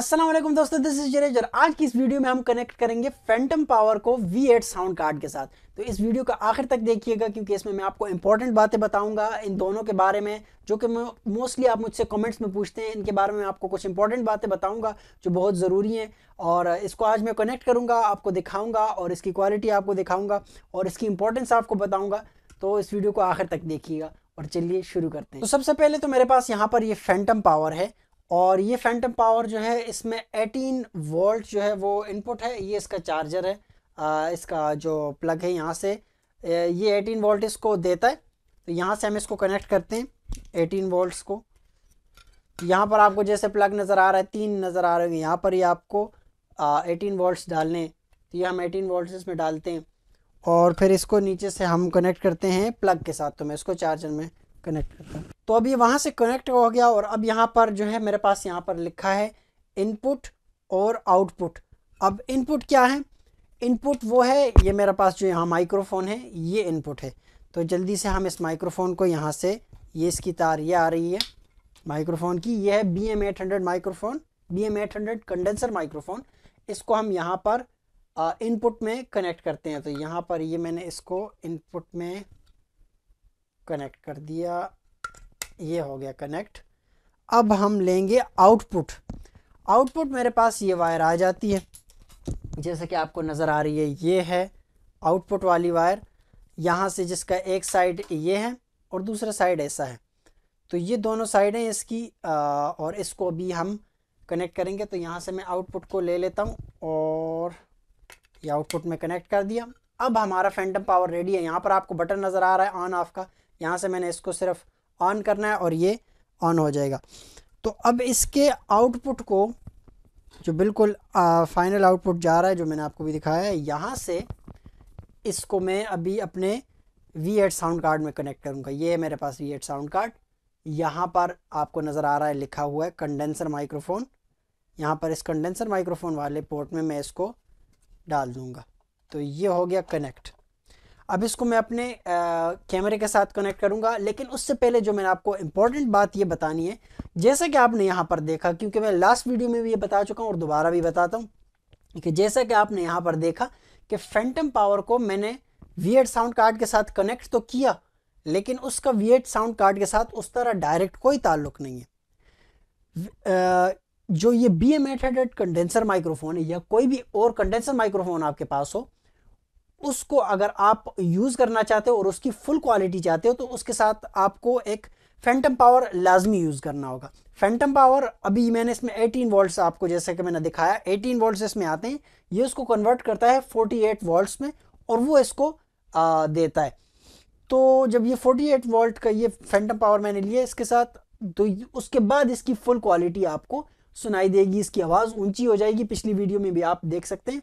असलम दोस्तों this is जरेजर आज की इस वीडियो में हम कनेक्ट करेंगे फैंटम पावर को V8 साउंड कार्ड के साथ तो इस वीडियो का आखिर तक देखिएगा क्योंकि इसमें मैं आपको इंपॉर्टेंट बातें बताऊंगा इन दोनों के बारे में जो कि मोस्टली आप मुझसे कमेंट्स में पूछते हैं इनके बारे में आपको कुछ इंपॉर्टेंट बातें बताऊंगा जो बहुत ज़रूरी हैं और इसको आज मैं कनेक्ट करूँगा आपको दिखाऊँगा और इसकी क्वालिटी आपको दिखाऊँगा और इसकी इंपॉर्टेंस आपको बताऊँगा तो इस वीडियो को आखिर तक देखिएगा और चलिए शुरू करते हैं तो सबसे पहले तो मेरे पास यहाँ पर ये फैंटम पावर है और ये फैंटम पावर जो है इसमें 18 वोल्ट जो है वो इनपुट है ये इसका चार्जर है आ, इसका जो प्लग है यहाँ से ये 18 वोल्ट इसको देता है तो यहाँ से हम इसको कनेक्ट करते हैं 18 वोल्ट्स को यहाँ पर आपको जैसे प्लग नज़र आ रहा है तीन नज़र आ रहे हैं यहाँ पर ही आपको एटीन वोल्ट वोल्ट्स डालने तो ये हम एटीन वोल्ट इसमें डालते हैं और फिर इसको नीचे से हम कनेक्ट करते हैं प्लग के साथ तो मैं इसको चार्जर में कनेक्ट करता हूँ तो अब ये वहाँ से कनेक्ट हो गया और अब यहाँ पर जो है मेरे पास यहाँ पर लिखा है इनपुट और आउटपुट अब इनपुट क्या है इनपुट वो है ये मेरे पास जो यहाँ माइक्रोफोन है ये इनपुट है तो जल्दी से हम इस माइक्रोफोन को यहाँ से ये इसकी तार ये आ रही है माइक्रोफोन की ये है B M eight hundred microphone B M eight hundred condenser microphone इसको हम यहाँ पर इनपुट में कनेक्ट करते हैं तो यहाँ पर ये मैंने इसको इनपुट में कनेक्ट कर दिया ये हो गया कनेक्ट अब हम लेंगे आउटपुट आउटपुट मेरे पास ये वायर आ जाती है जैसे कि आपको नज़र आ रही है ये है आउटपुट वाली वायर यहाँ से जिसका एक साइड ये है और दूसरा साइड ऐसा है तो ये दोनों साइड हैं इसकी आ, और इसको भी हम कनेक्ट करेंगे तो यहाँ से मैं आउटपुट को ले लेता हूँ और ये आउटपुट में कनेक्ट कर दिया अब हमारा फैंटम पावर रेडी है यहाँ पर आपको बटन नज़र आ रहा है ऑन ऑफ का यहाँ से मैंने इसको सिर्फ ऑन करना है और ये ऑन हो जाएगा तो अब इसके आउटपुट को जो बिल्कुल फाइनल आउटपुट जा रहा है जो मैंने आपको भी दिखाया है यहाँ से इसको मैं अभी अपने वी एड साउंड कार्ड में कनेक्ट करूँगा ये है मेरे पास वी एड साउंड कार्ड यहाँ पर आपको नज़र आ रहा है लिखा हुआ है कंडेंसर माइक्रोफोन यहाँ पर इस कंडेंसर माइक्रोफोन वाले पोर्ट में मैं इसको डाल दूँगा तो ये हो गया कनेक्ट अब इसको मैं अपने कैमरे के साथ कनेक्ट करूंगा लेकिन उससे पहले जो मैंने आपको इम्पोर्टेंट बात ये बतानी है जैसा कि आपने यहाँ पर देखा क्योंकि मैं लास्ट वीडियो में भी ये बता चुका हूँ और दोबारा भी बताता हूँ कि जैसा कि आपने यहाँ पर देखा कि फैंटम पावर को मैंने वी साउंड कार्ड के साथ कनेक्ट तो किया लेकिन उसका वी साउंड कार्ड के साथ उस तरह डायरेक्ट कोई ताल्लुक नहीं है जो ये B M eight condenser microphone है या कोई भी और कंडेंसर माइक्रोफोन आपके पास हो उसको अगर आप यूज़ करना चाहते हो और उसकी फुल क्वालिटी चाहते हो तो उसके साथ आपको एक फैंटम पावर लाजमी यूज़ करना होगा फैंटम पावर अभी मैंने इसमें एटीन वॉल्ट आपको जैसे कि मैंने दिखाया एटीन वॉल्ट इसमें आते हैं ये उसको कन्वर्ट करता है एट वॉल्ट में और वो इसको आ, देता है तो जब ये फोर्टी एट वॉल्ट का ये फैंटम पावर मैंने लिया इसके साथ तो उसके बाद इसकी फुल क्वालिटी आपको सुनाई देगी इसकी आवाज़ ऊंची हो जाएगी पिछली वीडियो में भी आप देख सकते हैं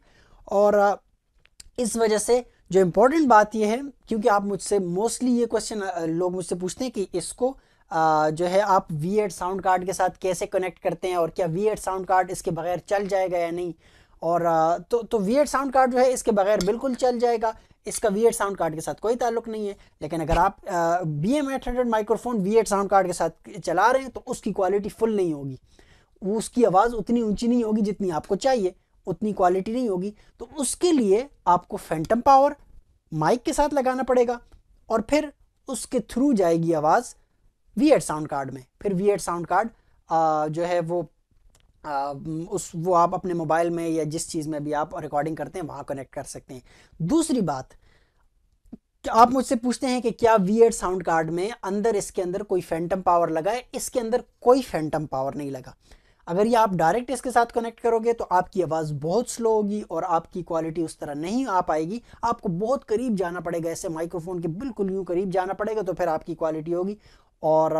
और इस वजह से जो इम्पोर्टेंट बात यह है क्योंकि आप मुझसे मोस्टली ये क्वेश्चन लोग मुझसे पूछते हैं कि इसको आ, जो है आप वी एड साउंड कार्ड के साथ कैसे कनेक्ट करते हैं और क्या वी एड साउंड कार्ड इसके बगैर चल जाएगा या नहीं और आ, तो तो वी एड साउंड कार्ड जो है इसके बगैर बिल्कुल चल जाएगा इसका वी एड साउंड कार्ड के साथ कोई ताल्लुक नहीं है लेकिन अगर आप B M eight hundred microphone V eight sound card के साथ चला रहे हैं तो उसकी क्वालिटी फुल नहीं होगी उसकी आवाज़ उतनी ऊंची नहीं होगी जितनी आपको चाहिए उतनी क्वालिटी नहीं होगी तो उसके लिए आपको फैंटम पावर माइक के साथ लगाना पड़ेगा और फिर उसके थ्रू जाएगी आवाज़ वी एड साउंड कार्ड में फिर वी एड साउंड कार्ड जो है वो आ, उस वो आप अपने मोबाइल में या जिस चीज़ में भी आप रिकॉर्डिंग करते हैं वहाँ कनेक्ट कर सकते हैं दूसरी बात आप मुझसे पूछते हैं कि क्या वी एड साउंड कार्ड में अंदर इसके अंदर कोई फैंटम पावर लगा है इसके अंदर कोई फैंटम पावर नहीं लगा अगर ये आप डायरेक्ट इसके साथ कनेक्ट करोगे तो आपकी आवाज़ बहुत स्लो होगी और आपकी क्वालिटी उस तरह नहीं आ पाएगी आपको बहुत करीब जाना पड़ेगा ऐसे माइक्रोफोन के बिल्कुल यूँ करीब जाना पड़ेगा तो फिर आपकी क्वालिटी होगी और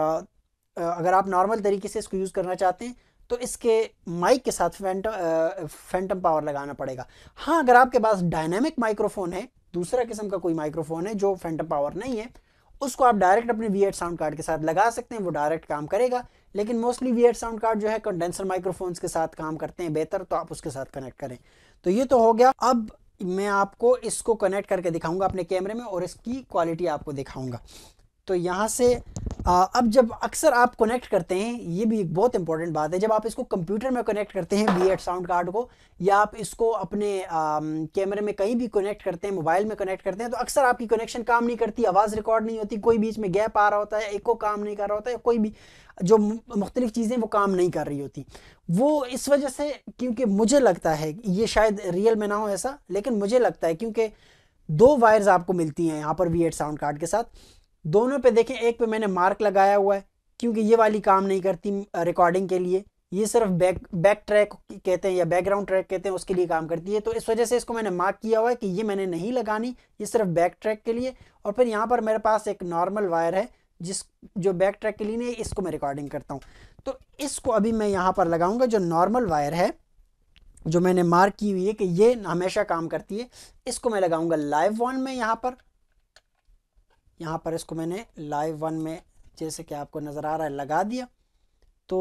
अगर आप नॉर्मल तरीके से इसको यूज़ करना चाहते हैं तो इसके माइक के साथ फैंटम फैंटम पावर लगाना पड़ेगा हाँ अगर आपके पास डायनामिक माइक्रोफोन है दूसरा किस्म का कोई माइक्रोफोन है जो फैंटम पावर नहीं है उसको आप डायरेक्ट अपने वी साउंड कार्ड के साथ लगा सकते हैं वो डायरेक्ट काम करेगा लेकिन मोस्टली वी साउंड कार्ड जो है कंडेंसर माइक्रोफोन्स के साथ काम करते हैं बेहतर तो आप उसके साथ कनेक्ट करें तो ये तो हो गया अब मैं आपको इसको कनेक्ट करके दिखाऊंगा अपने कैमरे में और इसकी क्वालिटी आपको दिखाऊंगा तो यहाँ से आ, अब जब अक्सर आप कनेक्ट करते हैं ये भी एक बहुत इंपॉर्टेंट बात है जब आप इसको कंप्यूटर में कनेक्ट करते हैं बी एड साउंड कार्ड को या आप इसको अपने कैमरे में कहीं भी कनेक्ट करते हैं मोबाइल में कनेक्ट करते हैं तो अक्सर आपकी कनेक्शन काम नहीं करती आवाज़ रिकॉर्ड नहीं होती कोई बीच में गैप आ रहा होता है एको काम नहीं कर रहा होता है कोई भी जो मुख्तलिफ चीज़ें वो काम नहीं कर रही होती वो इस वजह से क्योंकि मुझे लगता है ये शायद रियल में ना हो ऐसा लेकिन मुझे लगता है क्योंकि दो वायर्स आपको मिलती हैं यहाँ पर वी एड साउंड कार्ड के साथ दोनों पे देखें एक पे मैंने मार्क लगाया हुआ है क्योंकि ये वाली काम नहीं करती रिकॉर्डिंग के लिए ये सिर्फ बैक बैक ट्रैक कहते हैं या बैकग्राउंड ट्रैक कहते हैं उसके लिए काम करती है तो इस वजह से इसको मैंने मार्क किया हुआ है कि ये मैंने नहीं लगानी ये सिर्फ बैक ट्रैक के लिए और फिर यहाँ पर मेरे पास एक नॉर्मल वायर है जिस जो बैक ट्रैक के लिए नहीं इसको मैं रिकॉर्डिंग करता हूँ तो इसको अभी मैं यहाँ पर लगाऊंगा जो नॉर्मल वायर है जो मैंने मार्क की हुई है कि ये हमेशा काम करती है इसको मैं लगाऊंगा लाइव वन में यहाँ पर यहाँ पर इसको मैंने लाइव वन में जैसे कि आपको नज़र आ रहा है लगा दिया तो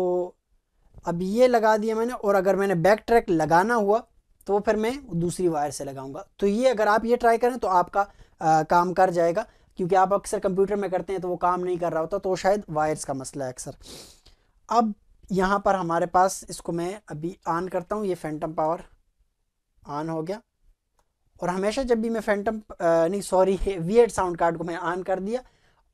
अब ये लगा दिया मैंने और अगर मैंने बैक ट्रैक लगाना हुआ तो वो फिर मैं दूसरी वायर से लगाऊंगा तो ये अगर आप ये ट्राई करें तो आपका आ, काम कर जाएगा क्योंकि आप अक्सर कंप्यूटर में करते हैं तो वो काम नहीं कर रहा होता तो शायद वायर्स का मसला है अक्सर अब यहाँ पर हमारे पास इसको मैं अभी ऑन करता हूँ ये फैंटम पावर ऑन हो गया और हमेशा जब भी मैं फैंटम नहीं sorry V eight sound card को मैं ऑन कर दिया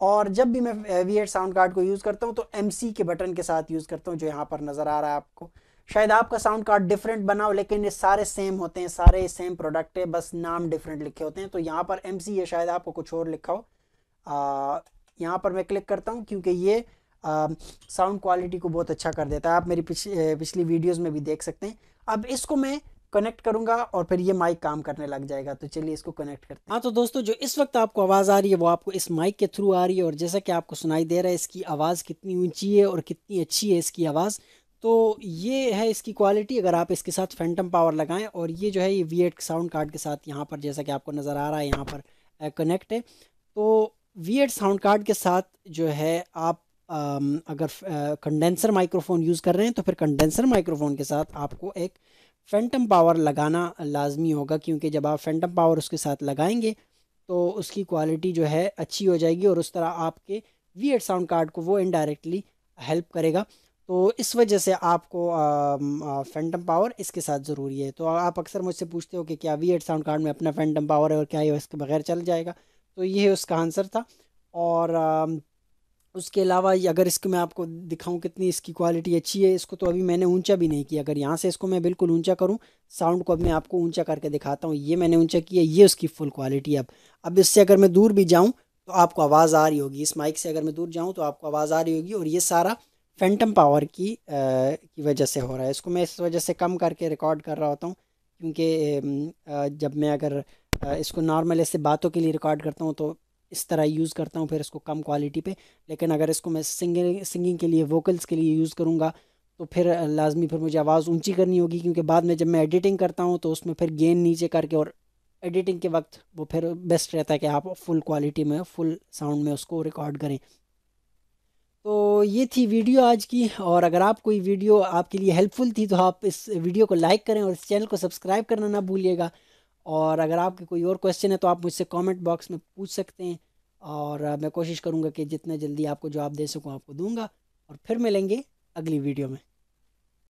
और जब भी मैं वी एड साउंड कार्ड को यूज़ करता हूँ तो एम सी के बटन के साथ यूज़ करता हूँ जो यहाँ पर नज़र आ रहा है आपको शायद आपका साउंड कार्ड डिफरेंट बना हो लेकिन ये सारे सेम होते हैं सारे सेम प्रोडक्ट है बस नाम डिफरेंट लिखे होते हैं तो यहाँ पर एम सी है शायद आपको कुछ और लिखा हो यहाँ पर मैं क्लिक करता हूँ क्योंकि ये साउंड क्वालिटी को बहुत अच्छा कर देता है आप मेरी पिछ, पिछली वीडियोस में भी देख सकते हैं अब इसको मैं कनेक्ट करूंगा और फिर ये माइक काम करने लग जाएगा तो चलिए इसको कनेक्ट करते हैं हाँ तो दोस्तों जो इस वक्त आपको आवाज़ आ रही है वो आपको इस माइक के थ्रू आ रही है और जैसा कि आपको सुनाई दे रहा है इसकी आवाज़ कितनी ऊंची है और कितनी अच्छी है इसकी आवाज़ तो ये है इसकी क्वालिटी अगर आप इसके साथ फैंटम पावर लगाएं और ये जो है ये वी साउंड कार्ड के साथ यहाँ पर जैसा कि आपको नज़र आ रहा है यहाँ पर कनेक्ट है तो वी साउंड कार्ड के साथ जो है आप अगर कंडेंसर माइक्रोफोन यूज़ कर रहे हैं तो फिर कंडेंसर माइक्रोफोन के साथ आपको एक फैंटम पावर लगाना लाजमी होगा क्योंकि जब आप फैंटम पावर उसके साथ लगाएंगे तो उसकी क्वालिटी जो है अच्छी हो जाएगी और उस तरह आपके वी एड साउंड कार्ड को वो इनडायरेक्टली हेल्प करेगा तो इस वजह से आपको फैंटम पावर इसके साथ ज़रूरी है तो आप अक्सर मुझसे पूछते हो कि क्या वी एड साउंड कार्ड में अपना फैंटम पावर है और क्या ये इसके बगैर चल जाएगा तो ये उसका आंसर था और उसके अलावा अगर इसको मैं आपको दिखाऊं कितनी इसकी क्वालिटी अच्छी है इसको तो अभी मैंने ऊंचा भी नहीं किया अगर यहाँ से इसको मैं बिल्कुल ऊंचा करूं साउंड को अब मैं आपको ऊंचा करके दिखाता हूँ ये मैंने ऊंचा किया ये उसकी फुल क्वालिटी है अब अब इससे अगर मैं दूर भी जाऊँ तो आपको आवाज़ आ रही होगी इस माइक से अगर मैं दूर जाऊँ तो आपको आवाज़ आ रही होगी और ये सारा फैंटम पावर की आ, की वजह से हो रहा है इसको मैं इस वजह से कम करके रिकॉर्ड कर रहा होता हूँ क्योंकि जब मैं अगर इसको नॉर्मल ऐसे बातों के लिए रिकॉर्ड करता हूँ तो इस तरह यूज़ करता हूँ फिर इसको कम क्वालिटी पे लेकिन अगर इसको मैं सिंगिंग सिंगिंग के लिए वोकल्स के लिए यूज़ करूँगा तो फिर लाजमी फिर मुझे आवाज़ ऊंची करनी होगी क्योंकि बाद में जब मैं एडिटिंग करता हूँ तो उसमें फिर गेन नीचे करके और एडिटिंग के वक्त वो फिर बेस्ट रहता है कि आप फुल क्वालिटी में फुल साउंड में उसको रिकॉर्ड करें तो ये थी वीडियो आज की और अगर आप कोई वीडियो आपके लिए हेल्पफुल थी तो आप इस वीडियो को लाइक करें और इस चैनल को सब्सक्राइब करना ना भूलिएगा और अगर आपके कोई और क्वेश्चन है तो आप मुझसे कमेंट बॉक्स में पूछ सकते हैं और मैं कोशिश करूँगा कि जितना जल्दी आपको जवाब दे सकूँ आपको दूँगा और फिर मिलेंगे अगली वीडियो में